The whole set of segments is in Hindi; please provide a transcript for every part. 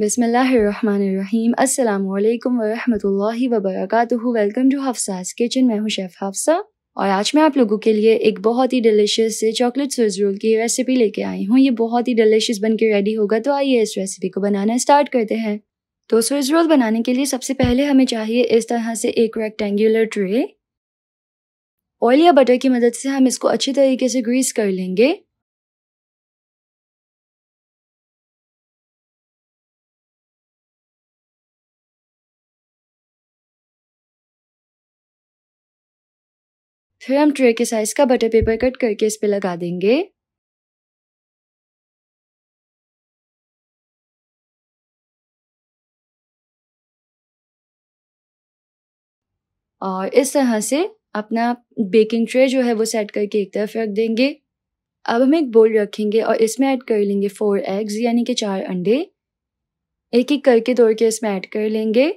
बिसमीम अल्लाम वरहमल वबरक वेलकम टू हफ्साज किचन मैं हूँ शेफ़ हफ्सा और आज मैं आप लोगों के लिए एक बहुत ही डिलिशियस से चॉकलेट स्विज रोल की रेसिपी लेके आई हूँ ये बहुत ही डिलिशियस बन के रेडी होगा तो आइए इस रेसिपी को बनाना स्टार्ट करते हैं तो स्विज रोल बनाने के लिए सबसे पहले हमें चाहिए इस तरह से एक रेक्टेंगुलर ट्रे ऑयल या बटर की मदद से हम इसको अच्छी तरीके से ग्रीस कर लेंगे फिर हम ट्रे के साइज का बटर पेपर कट करके इस पे लगा देंगे और इस तरह से अपना बेकिंग ट्रे जो है वो सेट करके एक तरफ रख देंगे अब हम एक बोल रखेंगे और इसमें ऐड कर लेंगे फोर एग्स यानी कि चार अंडे एक एक करके दौड़ के इसमें ऐड कर लेंगे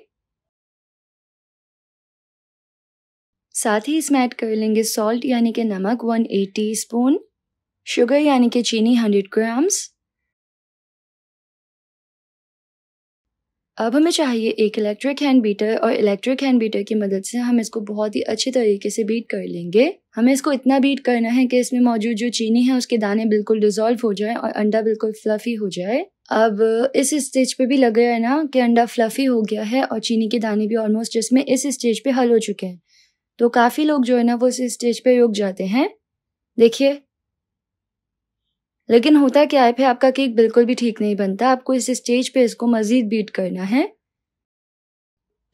साथ ही इसमें ऐड कर लेंगे सॉल्ट यानी कि नमक 1 टी स्पून शुगर यानी कि चीनी 100 ग्राम्स अब हमें चाहिए एक इलेक्ट्रिक हैंड बीटर और इलेक्ट्रिक हैंड बीटर की मदद से हम इसको बहुत ही अच्छे तरीके से बीट कर लेंगे हमें इसको इतना बीट करना है कि इसमें मौजूद जो चीनी है उसके दाने बिल्कुल डिजोल्व हो जाए और अंडा बिल्कुल फ्लफी हो जाए अब इस स्टेज पे भी लग रहा है ना कि अंडा फ्लफी हो गया है और चीनी के दाने भी ऑलमोस्ट इसमें इस स्टेज पे हल हो चुके हैं तो काफ़ी लोग जो है ना वो इस स्टेज पे रुक जाते हैं देखिए लेकिन होता क्या है फिर आपका केक बिल्कुल भी ठीक नहीं बनता आपको इस स्टेज पे इसको मज़ीद बीट करना है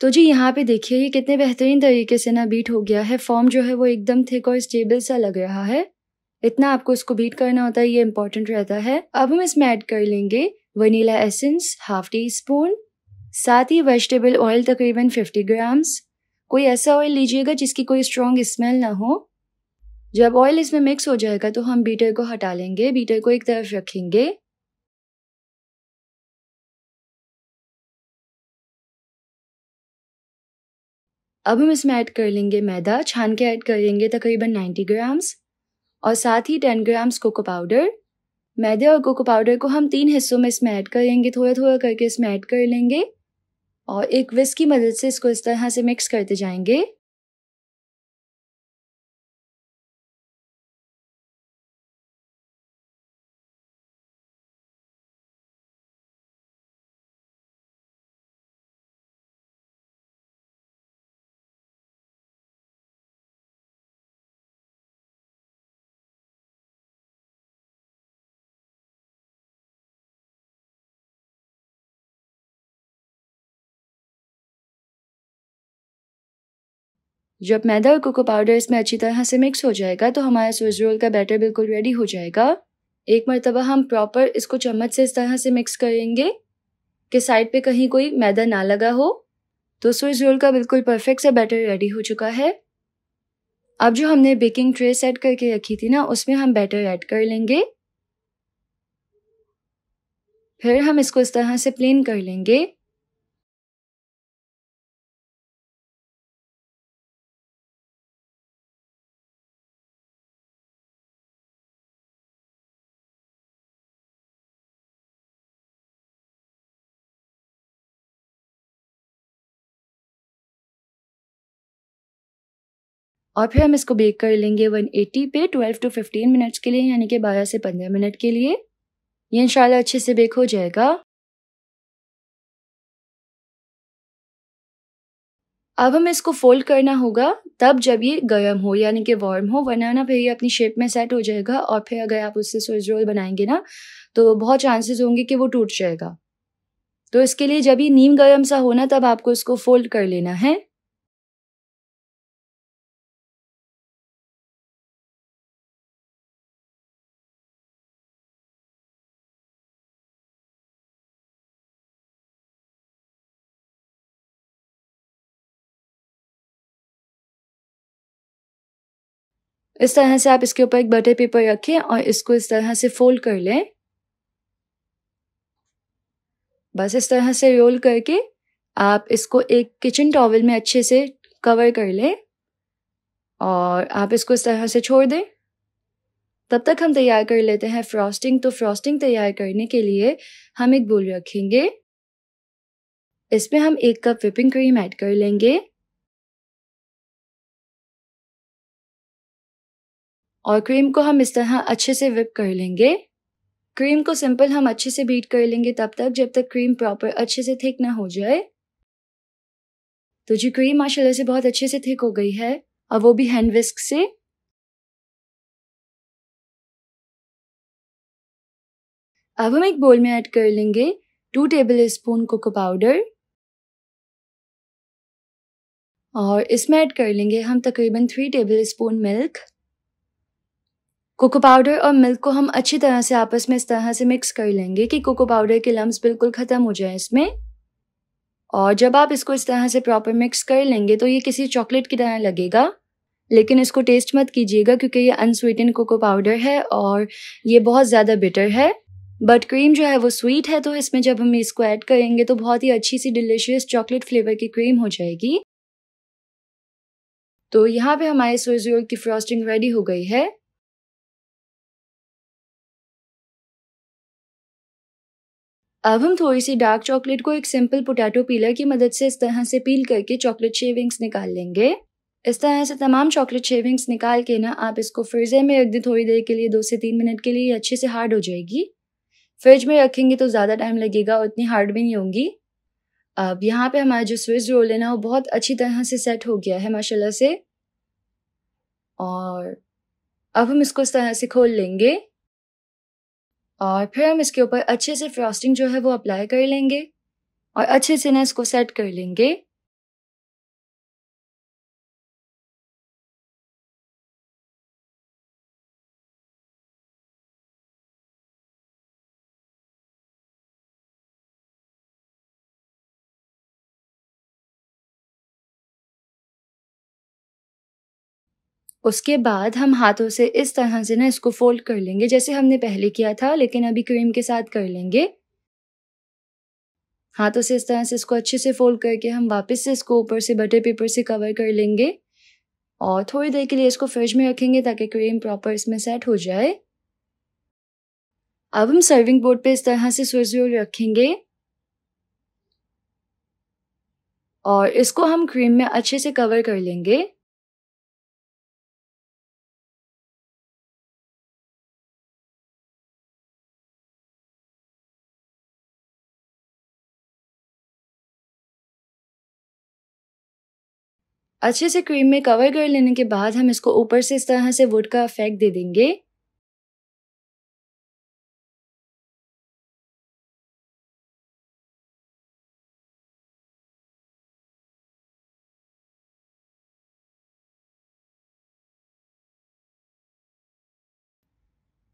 तो जी यहाँ पे देखिए ये कितने बेहतरीन तरीके से ना बीट हो गया है फॉर्म जो है वो एकदम थिक और स्टेबल सा लग रहा है इतना आपको इसको बीट करना होता है ये इम्पोर्टेंट रहता है अब हम इसमें ऐड कर लेंगे vanilla essence half teaspoon साथ ही वेजिटेबल ऑयल तकरीबन 50 ग्राम्स कोई ऐसा ऑयल लीजिएगा जिसकी कोई स्ट्रॉन्ग स्मेल ना हो जब ऑयल इसमें मिक्स हो जाएगा तो हम बीटर को हटा लेंगे बीटर को एक तरफ रखेंगे अब हम इसमें ऐड कर लेंगे मैदा छान के ऐड करेंगे तकरीबन 90 ग्राम्स और साथ ही 10 ग्राम्स कोको पाउडर मैदे और कोको पाउडर को हम तीन हिस्सों में इसमें ऐड करेंगे थोड़ा थोड़ा करके इसमें ऐड कर लेंगे और एक विस्क की मदद से इसको इस तरह से मिक्स करते जाएंगे जब मैदा और कोको पाउडर इसमें अच्छी तरह से मिक्स हो जाएगा तो हमारा स्विज रोल का बैटर बिल्कुल रेडी हो जाएगा एक मरतबा हम प्रॉपर इसको चम्मच से इस तरह से मिक्स करेंगे कि साइड पे कहीं कोई मैदा ना लगा हो तो स्विज रोल का बिल्कुल परफेक्ट सा बैटर रेडी हो चुका है अब जो हमने बेकिंग ट्रे सेट करके रखी थी ना उसमें हम बैटर ऐड कर लेंगे फिर हम इसको इस तरह से प्लेन कर लेंगे और फिर हम इसको बेक कर लेंगे 180 पे 12 टू 15 मिनट्स के लिए यानी कि 12 से 15 मिनट के लिए ये इंशाल्लाह अच्छे से बेक हो जाएगा अब हम इसको फोल्ड करना होगा तब जब ये गर्म हो यानी कि वार्म हो वरना ना फिर ये अपनी शेप में सेट हो जाएगा और फिर अगर आप उससे स्विच रोल बनाएंगे ना तो बहुत चांसेस होंगे कि वो टूट जाएगा तो इसके लिए जब ये नीम गर्म सा हो ना तब आपको इसको फोल्ड कर लेना है इस तरह से आप इसके ऊपर एक बटर पेपर रखें और इसको इस तरह से फोल्ड कर लें बस इस तरह से रोल करके आप इसको एक किचन टॉवल में अच्छे से कवर कर लें और आप इसको इस तरह से छोड़ दें तब तक हम तैयार कर लेते हैं फ्रॉस्टिंग तो फ्रॉस्टिंग तैयार करने के लिए हम एक बोल रखेंगे इसमें हम एक कप विपिंग क्रीम ऐड कर लेंगे और क्रीम को हम इस तरह अच्छे से विप कर लेंगे क्रीम को सिंपल हम अच्छे से बीट कर लेंगे तब तक जब तक क्रीम प्रॉपर अच्छे से थिक ना हो जाए तो जी क्रीम माशाल्लाह से बहुत अच्छे से थिक हो गई है और वो भी हैंड विस्क से अब हम एक बोल में ऐड कर लेंगे two tablespoon cocoa powder और इसमें ऐड कर लेंगे हम तकरीबन three tablespoon milk cocoa powder और मिल्क को हम अच्छी तरह से आपस में इस तरह से मिक्स कर लेंगे कि कोको पाउडर के लम्ब बिल्कुल ख़त्म हो जाए इसमें और जब आप इसको इस तरह से प्रॉपर मिक्स कर लेंगे तो ये किसी चॉकलेट की तरह लगेगा लेकिन इसको टेस्ट मत कीजिएगा क्योंकि ये अनस्वीटन कोको पाउडर है और ये बहुत ज़्यादा बिटर है बट क्रीम जो है वो स्वीट है तो इसमें जब हम इसको ऐड करेंगे तो बहुत ही अच्छी सी डिलीशियस चॉकलेट फ्लेवर की क्रीम हो जाएगी तो यहाँ पे हमारे सोजोर की फ्रॉस्टिंग रेडी हो गई है अब हम थोड़ी सी डार्क चॉकलेट को एक सिंपल पोटैटो पीलर की मदद से इस तरह से पील करके चॉकलेट शेविंग्स निकाल लेंगे इस तरह से तमाम चॉकलेट शेविंग्स निकाल के ना आप इसको फ्रिजर में रख दें थोड़ी देर के लिए दो से तीन मिनट के लिए अच्छे से हार्ड हो जाएगी फ्रिज में रखेंगे तो ज़्यादा टाइम लगेगा और इतनी हार्ड भी नहीं होंगी अब यहाँ पे हमारा जो स्विच रोल है ना वो बहुत अच्छी तरह से सेट हो गया है माशाल्लाह से और अब हम इसको इस तरह से खोल लेंगे और फिर हम इसके ऊपर अच्छे से फ्रॉस्टिंग जो है वो अप्लाई कर लेंगे और अच्छे से ना इसको सेट कर लेंगे उसके बाद हम हाथों से इस तरह से ना इसको फोल्ड कर लेंगे जैसे हमने पहले किया था लेकिन अभी क्रीम के साथ कर लेंगे हाथों से इस तरह से इसको अच्छे से फोल्ड करके हम वापस से इसको ऊपर से बटर पेपर से कवर कर लेंगे और थोड़ी देर के लिए इसको फ्रिज में रखेंगे ताकि क्रीम प्रॉपर इसमें सेट हो जाए अब हम सर्विंग बोर्ड पे इस तरह से स्विज रोल रखेंगे और इसको हम क्रीम में अच्छे से कवर कर लेंगे अच्छे से क्रीम में कवर कर लेने के बाद हम इसको ऊपर से इस तरह से वुड का इफेक्ट दे देंगे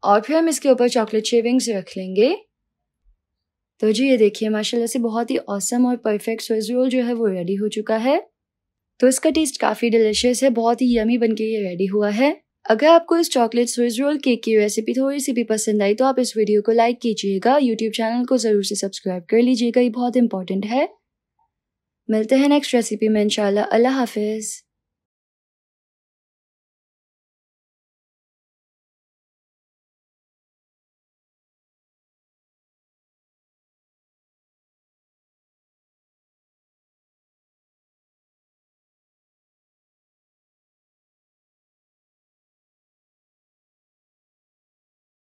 और फिर हम इसके ऊपर चॉकलेट शेविंग्स रख लेंगे तो जी ये देखिए माशाल्लाह से बहुत ही औसम और परफेक्ट स्विज रोल जो है वो रेडी हो चुका है तो इसका टेस्ट काफ़ी डिलिशियस है बहुत ही यमी बन के ये रेडी हुआ है अगर आपको इस चॉकलेट स्विज रोल केक की रेसिपी थोड़ी सी भी पसंद आई तो आप इस वीडियो को लाइक कीजिएगा यूट्यूब चैनल को ज़रूर से सब्सक्राइब कर लीजिएगा ये बहुत इंपॉर्टेंट है मिलते हैं नेक्स्ट रेसिपी में इनशाला अल्लाह हाफिज़